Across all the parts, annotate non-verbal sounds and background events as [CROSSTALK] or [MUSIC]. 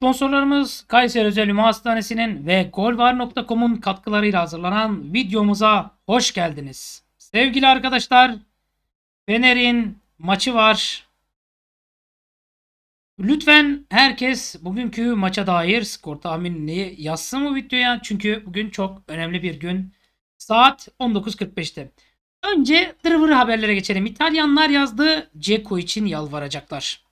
Sponsorlarımız Kayseri Özel Üma Hastanesi'nin ve golvar.com'un katkılarıyla hazırlanan videomuza hoş geldiniz. Sevgili arkadaşlar, Fener'in maçı var. Lütfen herkes bugünkü maça dair skor tahminini yazsın bu videoya. Çünkü bugün çok önemli bir gün. Saat 19.45'te. Önce driver haberlere geçelim. İtalyanlar yazdı. Ceko için yalvaracaklar.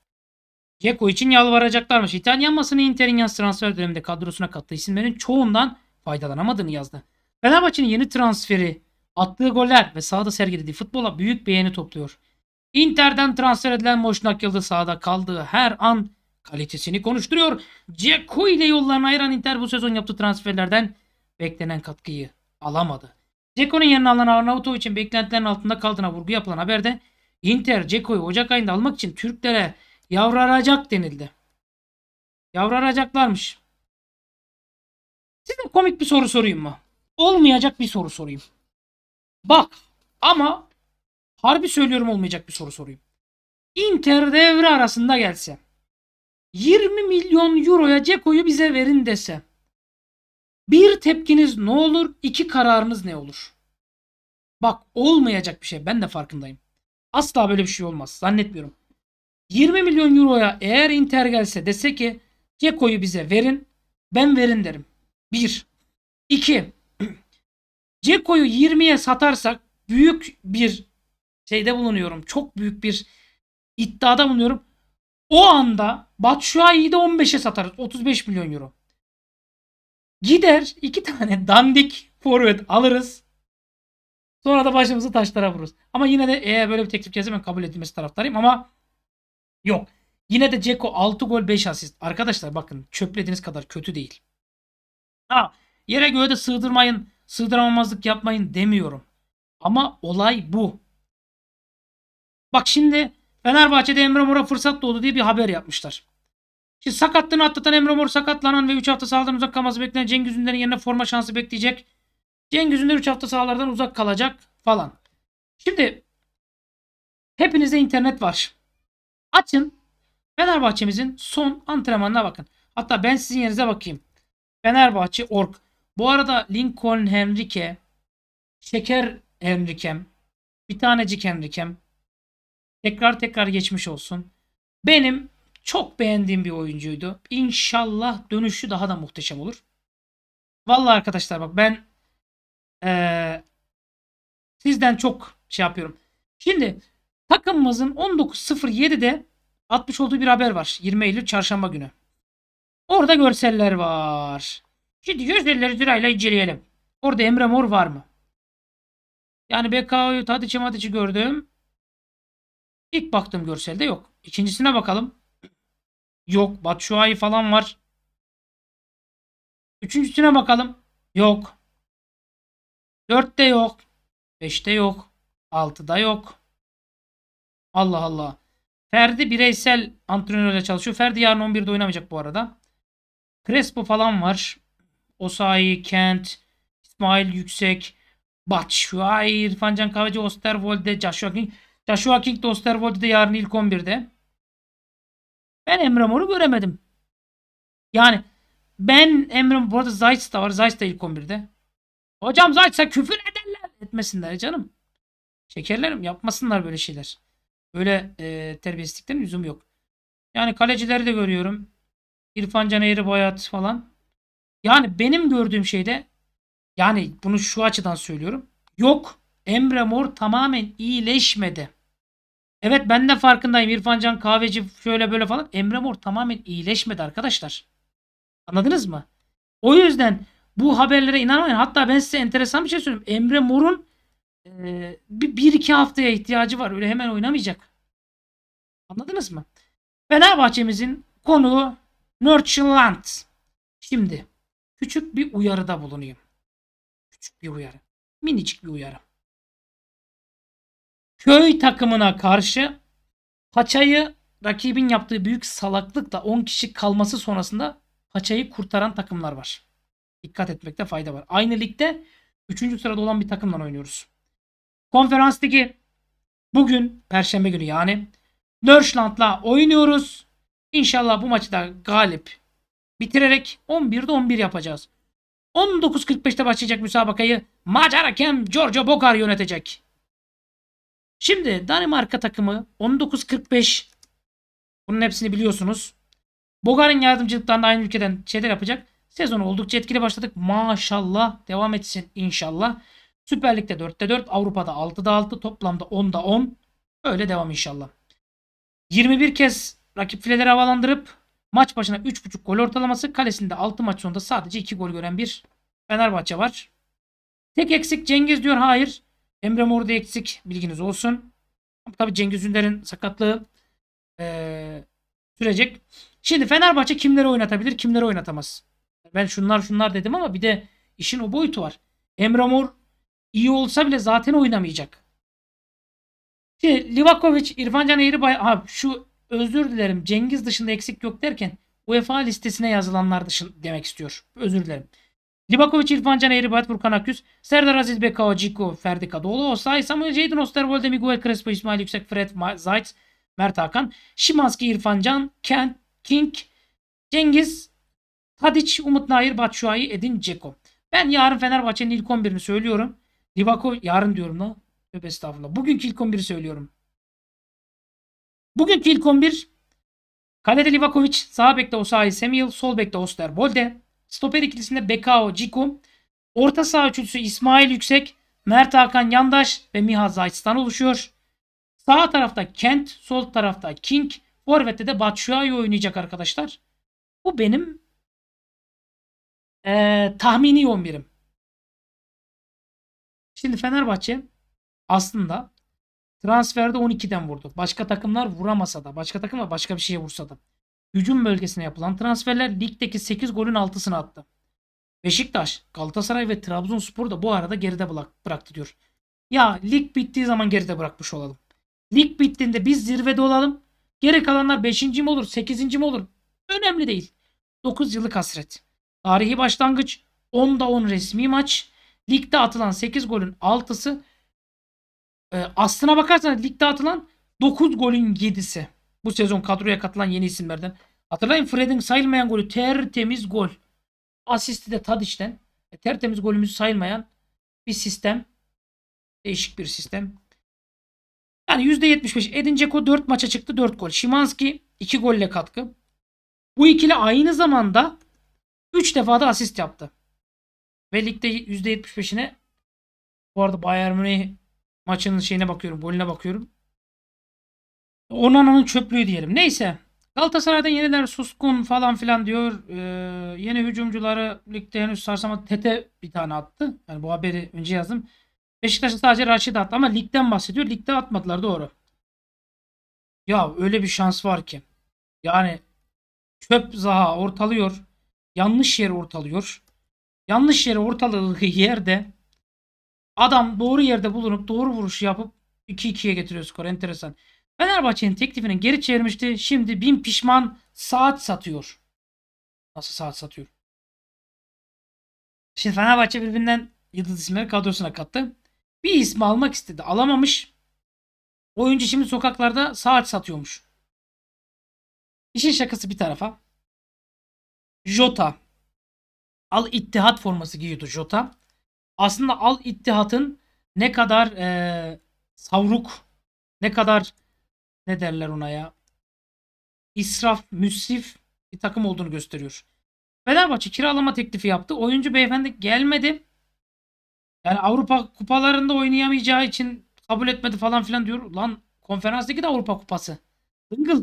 Ceko için yalvaracaklarmış. İtalyan masını Inter'in yaz transfer döneminde kadrosuna kattığı isimlerin çoğundan faydalanamadığını yazdı. Fenerbahçe'nin yeni transferi, attığı goller ve sahada sergilediği futbola büyük beğeni topluyor. Inter'den transfer edilen Moşnak Yıldız sahada kaldığı her an kalitesini konuşturuyor. Ceko ile yollarını ayıran Inter bu sezon yaptığı transferlerden beklenen katkıyı alamadı. Ceko'nun yerini alan Arnavutov için beklentilerin altında kaldığına vurgu yapılan haberde Inter Ceko'yu Ocak ayında almak için Türklere Yavraracak denildi. Yavraracaklarmış. Size komik bir soru sorayım mı? Olmayacak bir soru sorayım. Bak ama harbi söylüyorum olmayacak bir soru sorayım. Inter devre arasında gelse 20 milyon euroya Ceko'yu bize verin dese bir tepkiniz ne olur iki kararınız ne olur? Bak olmayacak bir şey ben de farkındayım. Asla böyle bir şey olmaz zannetmiyorum. 20 milyon euroya eğer Inter gelse dese ki Ceko'yu bize verin ben verin derim. 1. 2. Ceko'yu 20'ye satarsak büyük bir şeyde bulunuyorum. Çok büyük bir iddiada bulunuyorum. O anda Batshuayi'yi de 15'e satarız. 35 milyon euro. Gider iki tane [LAUGHS] dandik forvet alırız. Sonra da başımızı taşlara vururuz. Ama yine de eğer böyle bir teklif gelse ben kabul edilmesi taraftarıyım ama Yok. Yine de Ceko 6 gol 5 asist. Arkadaşlar bakın çöplediğiniz kadar kötü değil. Ha, yere göre de sığdırmayın, sığdıramamazlık yapmayın demiyorum. Ama olay bu. Bak şimdi Fenerbahçe'de Emre Mor'a fırsat doğdu diye bir haber yapmışlar. Şimdi sakatlığını atlatan Emre Mor sakatlanan ve 3 hafta sahadan uzak kalması bekleyen Cengiz Ünder'in yerine forma şansı bekleyecek. Cengiz Ünder 3 hafta sahalardan uzak kalacak falan. Şimdi hepinizde internet var. Açın. Fenerbahçe'mizin son antrenmanına bakın. Hatta ben sizin yerinize bakayım. Fenerbahçe Ork. Bu arada Lincoln Henrique, Şeker Henrikem, bir tanecik Henrikem. Tekrar tekrar geçmiş olsun. Benim çok beğendiğim bir oyuncuydu. İnşallah dönüşü daha da muhteşem olur. Vallahi arkadaşlar bak ben ee, sizden çok şey yapıyorum. Şimdi Takımımızın 19.07'de atmış olduğu bir haber var. 20 Eylül çarşamba günü. Orada görseller var. Şimdi görselleri sırayla inceleyelim. Orada Emre Mor var mı? Yani BKO'yu Tadiç'i Madiç'i gördüm. İlk baktım görselde yok. İkincisine bakalım. Yok. Batshuayi falan var. Üçüncüsüne bakalım. Yok. Dörtte yok. Beşte yok. Altıda yok. Allah Allah. Ferdi bireysel antrenörle çalışıyor. Ferdi yarın 11'de oynamayacak bu arada. Crespo falan var. Osayi, Kent, İsmail Yüksek, Batshuayi, İrfan Can Kahveci, Osterwolde, Joshua King. Joshua King de Osterwolde de yarın ilk 11'de. Ben Emre Mor'u göremedim. Yani ben Emre burada Zayt da var. Zayt da ilk 11'de. Hocam Zayt sen küfür ederler. Etmesinler canım. Şekerlerim yapmasınlar böyle şeyler. Böyle e, terbiyesizlikten lüzum yok. Yani kalecileri de görüyorum. İrfan Can bayat falan. Yani benim gördüğüm şeyde yani bunu şu açıdan söylüyorum. Yok Emre Mor tamamen iyileşmedi. Evet ben de farkındayım. İrfan Can Kahveci şöyle böyle falan. Emre Mor tamamen iyileşmedi arkadaşlar. Anladınız mı? O yüzden bu haberlere inanmayın. Hatta ben size enteresan bir şey söyleyeyim. Emre Mor'un e, bir iki haftaya ihtiyacı var. Öyle hemen oynamayacak. Anladınız mı? Fenerbahçemizin konuğu Nurçinland. Şimdi küçük bir uyarıda bulunayım. Küçük bir uyarı. Minicik bir uyarı. Köy takımına karşı paçayı rakibin yaptığı büyük salaklıkla 10 kişi kalması sonrasında paçayı kurtaran takımlar var. Dikkat etmekte fayda var. Aynı ligde 3. sırada olan bir takımdan oynuyoruz. Konferans bugün Perşembe günü yani Nörşland'la oynuyoruz. İnşallah bu maçı da galip bitirerek 11'de 11 yapacağız. 19.45'te başlayacak müsabakayı Macar hakem Giorgio Bogar yönetecek. Şimdi Danimarka takımı 19.45 bunun hepsini biliyorsunuz. Bogar'ın yardımcılıklarında aynı ülkeden şeyler yapacak. Sezon oldukça etkili başladık. Maşallah devam etsin inşallah. Süper Lig'de 4'te 4, Avrupa'da 6'da 6, toplamda 10'da 10. Öyle devam inşallah. 21 kez rakip fileleri havalandırıp maç başına 3.5 gol ortalaması kalesinde 6 maç sonunda sadece 2 gol gören bir Fenerbahçe var. Tek eksik Cengiz diyor hayır. Emre Mor'da eksik bilginiz olsun. Tabii Cengiz Ünder'in sakatlığı ee, sürecek. Şimdi Fenerbahçe kimleri oynatabilir kimleri oynatamaz. Ben şunlar şunlar dedim ama bir de işin o boyutu var. Emre Mor iyi olsa bile zaten oynamayacak. Şimdi Livakovic, İrfan Eğribay, ha, şu özür dilerim Cengiz dışında eksik yok derken UEFA listesine yazılanlar dışın demek istiyor. Özür dilerim. Libakovic, İrfan Can Eğribayt, Furkan Akgüz, Serdar Aziz Bekao, Ciko, Ferdi Kadıoğlu, Osay, Samuel Ceydin, Osterwolde, Miguel Crespo, İsmail Yüksek, Fred Zayt, Mert Hakan, Şimanski, İrfan Can, Kent, King, Cengiz, Tadic, Umut Nair, Batshuayi, Edin, Ceko. Ben yarın Fenerbahçe'nin ilk 11'ini söylüyorum. Livakovic yarın diyorum da. Tövbe estağfurullah. Bugünkü ilk 11'i söylüyorum. Bugünkü ilk 11 Kalede Livakovic, sağ bekte Osayi Samuel, sol bekte Oster Bolde. Stoper ikilisinde Bekao Ciku. Orta saha üçlüsü İsmail Yüksek, Mert Hakan Yandaş ve Miha Zaytistan oluşuyor. Sağ tarafta Kent, sol tarafta King, Forvet'te de Batshuayi oynayacak arkadaşlar. Bu benim ee, tahmini 11'im. Şimdi Fenerbahçe aslında transferde 12'den vurduk. Başka takımlar vuramasa da başka takıma başka bir şeye vursa da. Hücum bölgesine yapılan transferler ligdeki 8 golün 6'sını attı. Beşiktaş, Galatasaray ve Trabzonspor da bu arada geride bıraktı diyor. Ya lig bittiği zaman geride bırakmış olalım. Lig bittiğinde biz zirvede olalım. Geri kalanlar 5. mi olur, 8. mi olur? Önemli değil. 9 yıllık hasret. Tarihi başlangıç 10'da 10 resmi maç. Ligde atılan 8 golün 6'sı e, aslına bakarsanız ligde atılan 9 golün 7'si. Bu sezon kadroya katılan yeni isimlerden. Hatırlayın Fred'in sayılmayan golü tertemiz gol. Asisti de Tadiş'ten. E, tertemiz golümüzü sayılmayan bir sistem. Değişik bir sistem. Yani %75. Edin Dzeko 4 maça çıktı 4 gol. Şimanski 2 golle katkı. Bu ikili aynı zamanda 3 defa da asist yaptı. Ve ligde %75'ine bu arada Bayern Münih Maçının şeyine bakıyorum, golüne bakıyorum. Onana'nın çöplüğü diyelim. Neyse. Galatasaray'dan yeniler suskun falan filan diyor. Ee, yeni hücumcuları ligde henüz sarsamadı. Tete bir tane attı. Yani bu haberi önce yazdım. Beşiktaş'ın sadece Raşit attı ama ligden bahsediyor. Ligde atmadılar doğru. Ya öyle bir şans var ki. Yani çöp zaha ortalıyor. Yanlış yere ortalıyor. Yanlış yere ortaladığı yerde Adam doğru yerde bulunup doğru vuruşu yapıp 2-2'ye getiriyor skoru. Enteresan. Fenerbahçe'nin teklifini geri çevirmişti. Şimdi bin pişman saat satıyor. Nasıl saat satıyor? Şimdi Fenerbahçe birbirinden yıldız isimleri kadrosuna kattı. Bir ismi almak istedi. Alamamış. Oyuncu şimdi sokaklarda saat satıyormuş. İşin şakası bir tarafa. Jota. Al İttihat forması giyiyordu Jota aslında Al ittihatın ne kadar e, savruk, ne kadar ne derler ona ya israf, müsrif bir takım olduğunu gösteriyor. Fenerbahçe kiralama teklifi yaptı. Oyuncu beyefendi gelmedi. Yani Avrupa kupalarında oynayamayacağı için kabul etmedi falan filan diyor. Lan konferanstaki de Avrupa kupası. Dıngıl.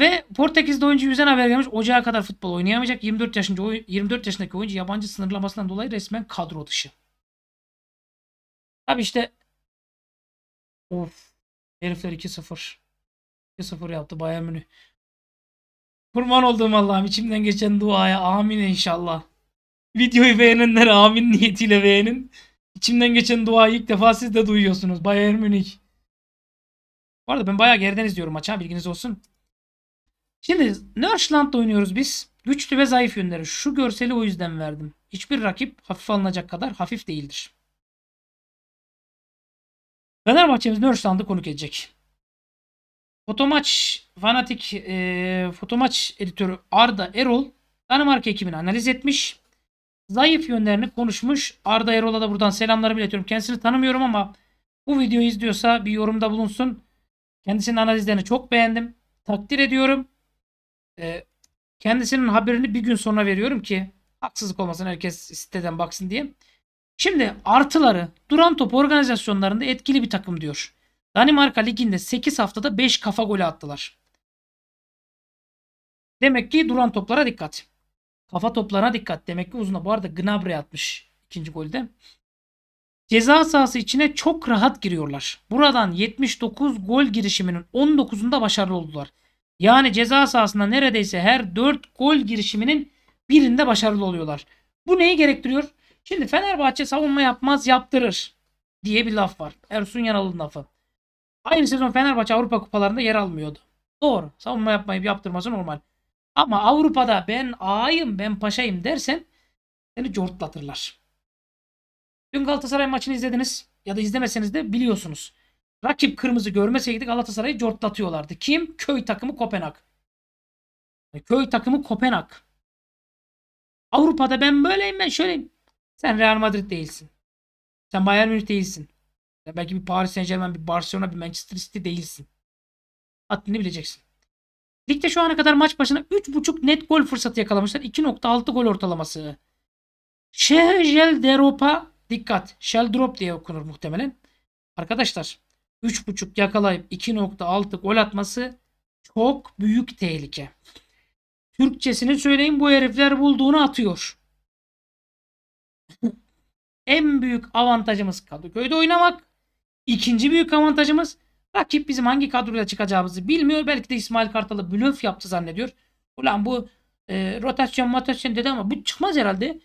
Ve Portekiz'de oyuncu yüzden haber gelmiş. Ocağa kadar futbol oynayamayacak. 24 yaşında 24 yaşındaki oyuncu yabancı sınırlamasından dolayı resmen kadro dışı. Abi işte of herifler 2-0 2-0 yaptı Bayern Münih. Kurban olduğum Allah'ım içimden geçen duaya amin inşallah. Videoyu beğenenler amin niyetiyle beğenin. İçimden geçen duayı ilk defa siz de duyuyorsunuz. Bayern Münih. Bu arada ben bayağı geriden izliyorum maçı bilginiz olsun. Şimdi Nörşland'da oynuyoruz biz. Güçlü ve zayıf yönleri. Şu görseli o yüzden verdim. Hiçbir rakip hafif alınacak kadar hafif değildir. Fenerbahçe'miz Nörşland'ı konuk edecek. Fotomaç fanatik e, fotomaç editörü Arda Erol Danimarka ekibini analiz etmiş. Zayıf yönlerini konuşmuş. Arda Erol'a da buradan selamlarımı iletiyorum. Kendisini tanımıyorum ama bu videoyu izliyorsa bir yorumda bulunsun. Kendisinin analizlerini çok beğendim. Takdir ediyorum. Ee, kendisinin haberini bir gün sonra veriyorum ki haksızlık olmasın herkes siteden baksın diye. Şimdi artıları duran top organizasyonlarında etkili bir takım diyor. Danimarka liginde 8 haftada 5 kafa golü attılar. Demek ki duran toplara dikkat. Kafa toplarına dikkat. Demek ki uzuna bu arada Gnabry atmış ikinci golde. Ceza sahası içine çok rahat giriyorlar. Buradan 79 gol girişiminin 19'unda başarılı oldular. Yani ceza sahasında neredeyse her 4 gol girişiminin birinde başarılı oluyorlar. Bu neyi gerektiriyor? Şimdi Fenerbahçe savunma yapmaz yaptırır diye bir laf var. Ersun Yanal'ın lafı. Aynı sezon Fenerbahçe Avrupa kupalarında yer almıyordu. Doğru. Savunma yapmayıp yaptırması normal. Ama Avrupa'da ben ağayım ben paşayım dersen seni cortlatırlar. Dün Galatasaray maçını izlediniz ya da izlemeseniz de biliyorsunuz. Rakip kırmızı görmeseydi Galatasaray'ı cortlatıyorlardı. Kim? Köy takımı Kopenhag. E, köy takımı Kopenhag. Avrupa'da ben böyleyim ben şöyleyim. Sen Real Madrid değilsin. Sen Bayern Münih değilsin. Sen belki bir Paris Saint Germain, bir Barcelona, bir Manchester City değilsin. Haddini bileceksin. Ligde şu ana kadar maç başına 3.5 net gol fırsatı yakalamışlar. 2.6 gol ortalaması. Şehjel Deropa dikkat. Shell Drop diye okunur muhtemelen. Arkadaşlar 3.5 yakalayıp 2.6 gol atması çok büyük tehlike. Türkçesini söyleyin bu herifler bulduğunu atıyor. [LAUGHS] en büyük avantajımız Kadıköy'de oynamak. İkinci büyük avantajımız rakip bizim hangi kadroyla çıkacağımızı bilmiyor. Belki de İsmail Kartal'ı blöf yaptı zannediyor. Ulan bu e, rotasyon matasyon dedi ama bu çıkmaz herhalde.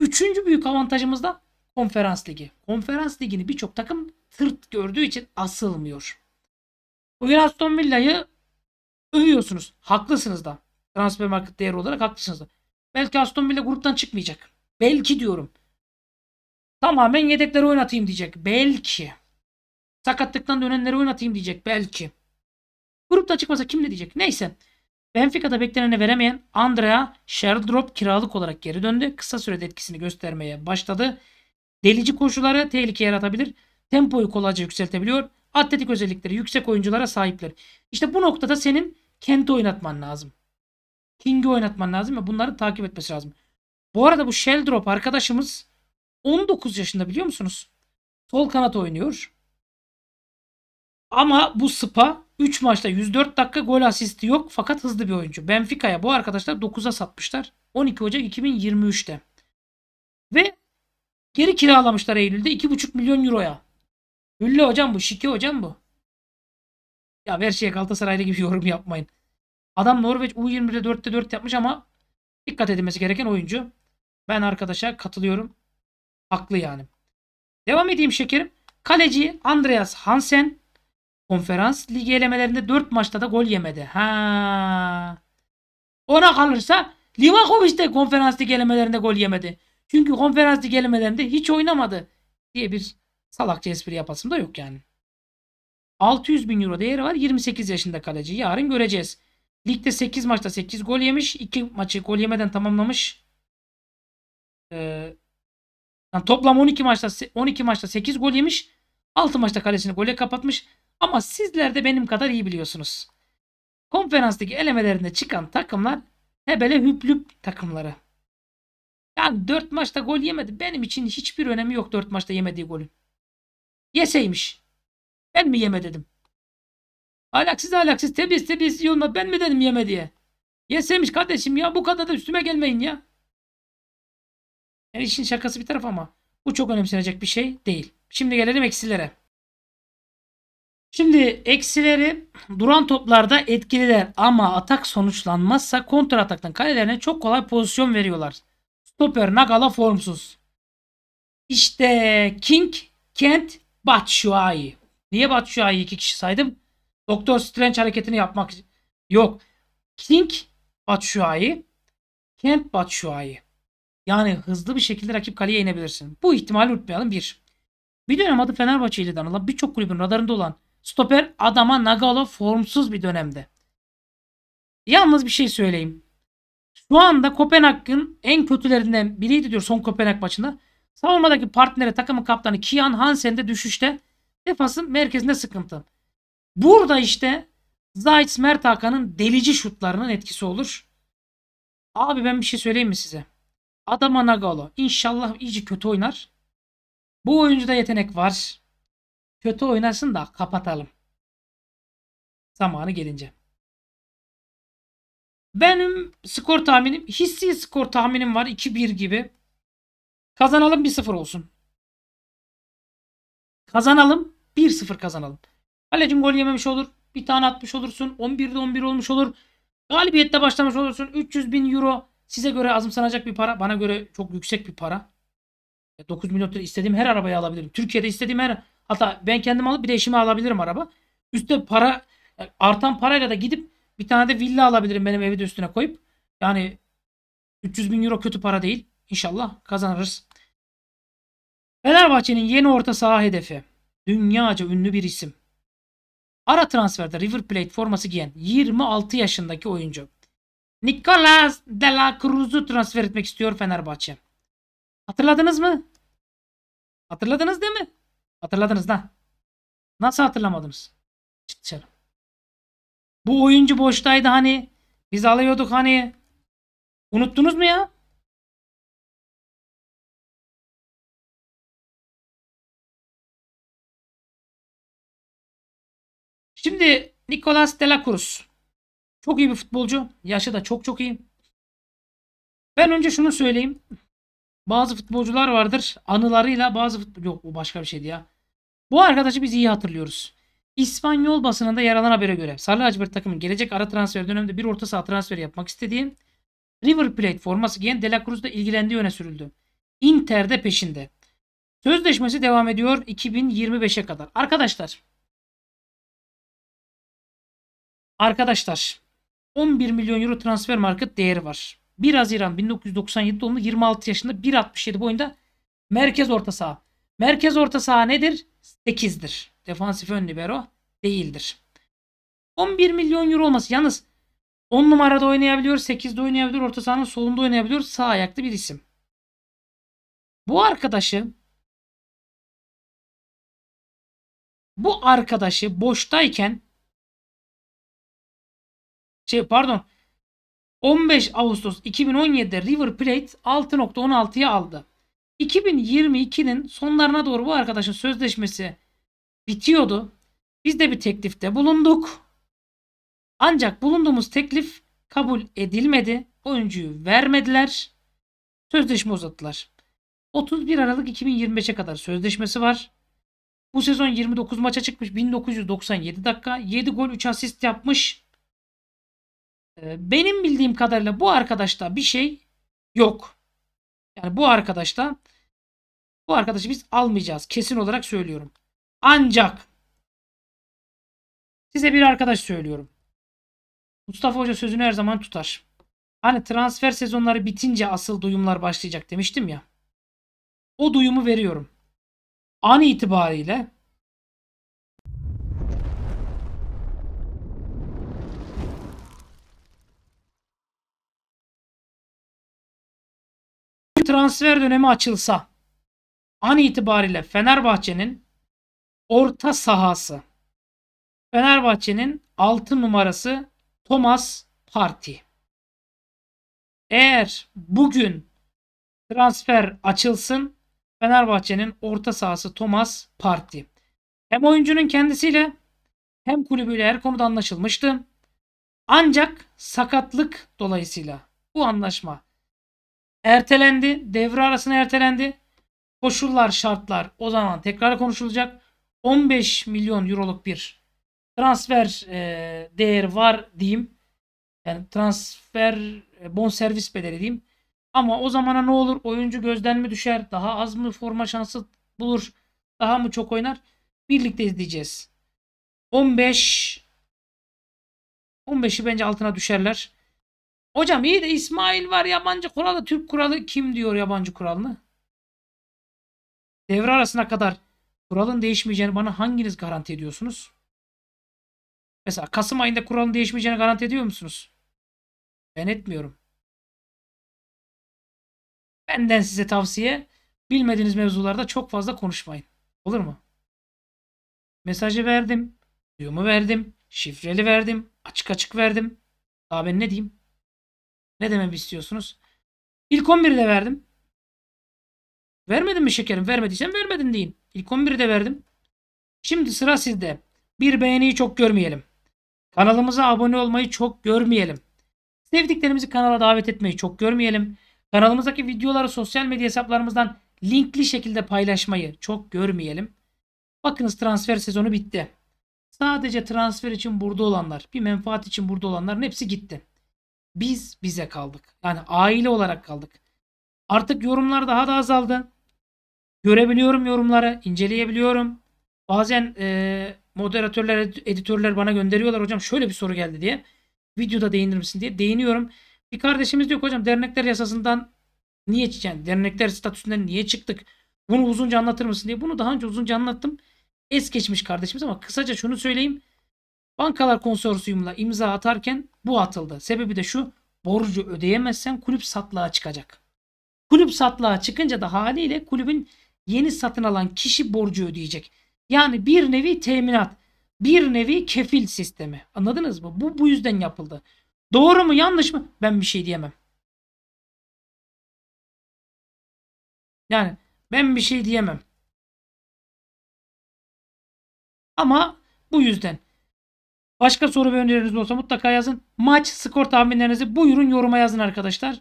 Üçüncü büyük avantajımız da konferans ligi. Konferans ligini birçok takım tırt gördüğü için asılmıyor. Bugün Aston Villa'yı övüyorsunuz. Haklısınız da. Transfer market değeri olarak haklısınız da. Belki Aston Villa gruptan çıkmayacak. Belki diyorum. Tamamen yedekleri oynatayım diyecek. Belki. Sakatlıktan dönenleri oynatayım diyecek. Belki. Gruptan çıkmasa kim ne diyecek? Neyse. Benfica'da beklenene veremeyen Andrea Sherdrop kiralık olarak geri döndü. Kısa sürede etkisini göstermeye başladı. Delici koşuları tehlike yaratabilir tempoyu kolayca yükseltebiliyor. Atletik özellikleri yüksek oyunculara sahipler. İşte bu noktada senin Kent'i oynatman lazım. King'i oynatman lazım ve bunları takip etmesi lazım. Bu arada bu Sheldrop arkadaşımız 19 yaşında biliyor musunuz? Sol kanat oynuyor. Ama bu Spa 3 maçta 104 dakika gol asisti yok fakat hızlı bir oyuncu. Benfica'ya bu arkadaşlar 9'a satmışlar. 12 Ocak 2023'te. Ve geri kiralamışlar Eylül'de 2,5 milyon euroya. Hüllü hocam bu. Şike hocam bu. Ya her şeye Galatasaraylı gibi [LAUGHS] yorum yapmayın. Adam Norveç U21'de 4'te 4 yapmış ama dikkat edilmesi gereken oyuncu. Ben arkadaşa katılıyorum. Haklı yani. Devam edeyim şekerim. Kaleci Andreas Hansen konferans ligi elemelerinde 4 maçta da gol yemedi. Ha. Ona kalırsa Livakovic de konferans ligi elemelerinde gol yemedi. Çünkü konferans ligi elemelerinde hiç oynamadı diye bir Salakça espri yapasım da yok yani. 600 bin euro değeri var. 28 yaşında kaleci. Yarın göreceğiz. Ligde 8 maçta 8 gol yemiş. 2 maçı gol yemeden tamamlamış. Ee, yani toplam 12 maçta 12 maçta 8 gol yemiş. 6 maçta kalesini gole kapatmış. Ama sizler de benim kadar iyi biliyorsunuz. Konferanstaki elemelerinde çıkan takımlar hebele hüplüp takımları. Yani 4 maçta gol yemedi. Benim için hiçbir önemi yok 4 maçta yemediği golün. Yeseymiş. Ben mi yeme dedim. Alaksız alaksız temiz temiz yolma ben mi dedim yeme diye. Yeseymiş kardeşim ya bu kadar da üstüme gelmeyin ya. Yani işin şakası bir taraf ama bu çok önemsenecek bir şey değil. Şimdi gelelim eksilere. Şimdi eksileri duran toplarda etkililer ama atak sonuçlanmazsa kontra ataktan kalelerine çok kolay pozisyon veriyorlar. Stopper Nagala formsuz. İşte King, Kent, Batshuayi. Niye Batshuayi iki kişi saydım? Doktor Strange hareketini yapmak yok. King Batshuayi, Kent Batshuayi. Yani hızlı bir şekilde rakip kaleye inebilirsin. Bu ihtimali unutmayalım bir. Bir dönem adı Fenerbahçe ile danılan birçok kulübün radarında olan stoper Adama Nagalo formsuz bir dönemde. Yalnız bir şey söyleyeyim. Şu anda Kopenhag'ın en kötülerinden biriydi diyor son Kopenhag maçında. Savunmadaki partneri takımın kaptanı Kian Hansen de düşüşte. Defasın merkezinde sıkıntı. Burada işte Zayt Mert Hakan'ın delici şutlarının etkisi olur. Abi ben bir şey söyleyeyim mi size? Adama Nagalo İnşallah iyice kötü oynar. Bu oyuncuda yetenek var. Kötü oynasın da kapatalım. Zamanı gelince. Benim skor tahminim, hissi skor tahminim var 2-1 gibi. Kazanalım 1-0 olsun. Kazanalım 1-0 kazanalım. Kalecim gol yememiş olur. Bir tane atmış olursun. 11'de 11 olmuş olur. Galibiyette başlamış olursun. 300 bin euro size göre azımsanacak bir para. Bana göre çok yüksek bir para. 9 e, milyon lira istediğim her arabayı alabilirim. Türkiye'de istediğim her hatta ben kendim alıp bir de eşime alabilirim araba. Üste para e, artan parayla da gidip bir tane de villa alabilirim benim evi de üstüne koyup. Yani 300 bin euro kötü para değil. İnşallah kazanırız. Fenerbahçe'nin yeni orta saha hedefi. Dünyaca ünlü bir isim. Ara transferde River Plate forması giyen 26 yaşındaki oyuncu. Nicolas de la Cruz'u transfer etmek istiyor Fenerbahçe. Hatırladınız mı? Hatırladınız değil mi? Hatırladınız da. Nasıl hatırlamadınız? Çık dışarı. Bu oyuncu boştaydı hani. Biz alıyorduk hani. Unuttunuz mu ya? Şimdi Nicolas Delacruz, Çok iyi bir futbolcu. Yaşı da çok çok iyi. Ben önce şunu söyleyeyim. Bazı futbolcular vardır. Anılarıyla bazı futbol... Yok bu başka bir şeydi ya. Bu arkadaşı biz iyi hatırlıyoruz. İspanyol basınında yer alan habere göre Sarı Lacivert takımın gelecek ara transfer döneminde bir orta saha transferi yapmak istediği River Plate forması giyen De La Cruz'da ilgilendiği öne sürüldü. Inter'de peşinde. Sözleşmesi devam ediyor 2025'e kadar. Arkadaşlar Arkadaşlar 11 milyon euro transfer market değeri var. 1 Haziran 1997 doğumlu 26 yaşında 1.67 boyunda merkez orta saha. Merkez orta saha nedir? 8'dir. Defansif ön libero değildir. 11 milyon euro olması yalnız 10 numarada oynayabiliyor, 8'de oynayabiliyor, orta sahanın solunda oynayabiliyor. Sağ ayaklı bir isim. Bu arkadaşı bu arkadaşı boştayken şey pardon 15 Ağustos 2017'de River Plate 6.16'ya aldı. 2022'nin sonlarına doğru bu arkadaşın sözleşmesi bitiyordu. Biz de bir teklifte bulunduk. Ancak bulunduğumuz teklif kabul edilmedi. Oyuncuyu vermediler. Sözleşme uzattılar. 31 Aralık 2025'e kadar sözleşmesi var. Bu sezon 29 maça çıkmış. 1997 dakika. 7 gol 3 asist yapmış. Ee, benim bildiğim kadarıyla bu arkadaşta bir şey yok. Yani bu arkadaşta bu arkadaşı biz almayacağız. Kesin olarak söylüyorum. Ancak size bir arkadaş söylüyorum. Mustafa Hoca sözünü her zaman tutar. Hani transfer sezonları bitince asıl duyumlar başlayacak demiştim ya. O duyumu veriyorum. An itibariyle transfer dönemi açılsa an itibariyle Fenerbahçe'nin orta sahası Fenerbahçe'nin 6 numarası Thomas Parti. Eğer bugün transfer açılsın Fenerbahçe'nin orta sahası Thomas Parti. Hem oyuncunun kendisiyle hem kulübüyle her konuda anlaşılmıştı. Ancak sakatlık dolayısıyla bu anlaşma ertelendi. Devre arasında ertelendi. Koşullar, şartlar o zaman tekrar konuşulacak. 15 milyon euroluk bir transfer e, değeri var diyeyim. Yani transfer e, bon servis bedeli diyeyim. Ama o zamana ne olur? Oyuncu gözden mi düşer? Daha az mı forma şansı bulur? Daha mı çok oynar? Birlikte izleyeceğiz. 15 15'i bence altına düşerler. Hocam iyi de İsmail var yabancı kuralı. Türk kuralı kim diyor yabancı kuralını? Devre arasına kadar kuralın değişmeyeceğini bana hanginiz garanti ediyorsunuz? Mesela Kasım ayında kuralın değişmeyeceğini garanti ediyor musunuz? Ben etmiyorum. Benden size tavsiye bilmediğiniz mevzularda çok fazla konuşmayın. Olur mu? Mesajı verdim. Duyumu verdim. Şifreli verdim. Açık açık verdim. Daha ben ne diyeyim? Ne dememi istiyorsunuz? İlk 11'i de verdim. Vermedim mi şekerim? Vermediysen vermedin deyin. İlk 11'i de verdim. Şimdi sıra sizde. Bir beğeniyi çok görmeyelim. Kanalımıza abone olmayı çok görmeyelim. Sevdiklerimizi kanala davet etmeyi çok görmeyelim. Kanalımızdaki videoları sosyal medya hesaplarımızdan linkli şekilde paylaşmayı çok görmeyelim. Bakınız transfer sezonu bitti. Sadece transfer için burada olanlar, bir menfaat için burada olanların hepsi gitti. Biz bize kaldık. Yani aile olarak kaldık. Artık yorumlar daha da azaldı. Görebiliyorum yorumları, inceleyebiliyorum. Bazen e, moderatörler, editörler bana gönderiyorlar hocam şöyle bir soru geldi diye. Videoda değinir misin diye değiniyorum. Bir kardeşimiz diyor hocam dernekler yasasından niye yani dernekler statüsünden niye çıktık? Bunu uzunca anlatır mısın diye. Bunu daha önce uzunca anlattım. Es geçmiş kardeşimiz ama kısaca şunu söyleyeyim. Bankalar konsorsiyumla imza atarken bu atıldı. Sebebi de şu borcu ödeyemezsen kulüp satlığa çıkacak. Kulüp satlığa çıkınca da haliyle kulübün yeni satın alan kişi borcu ödeyecek. Yani bir nevi teminat, bir nevi kefil sistemi. Anladınız mı? Bu bu yüzden yapıldı. Doğru mu yanlış mı? Ben bir şey diyemem. Yani ben bir şey diyemem. Ama bu yüzden Başka soru ve öneriniz olsa mutlaka yazın. Maç skor tahminlerinizi buyurun yoruma yazın arkadaşlar.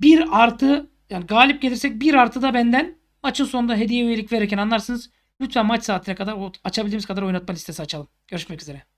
Bir artı yani galip gelirsek bir artı da benden maçın sonunda hediye üyelik verirken anlarsınız. Lütfen maç saatine kadar açabildiğimiz kadar oynatma listesi açalım. Görüşmek üzere.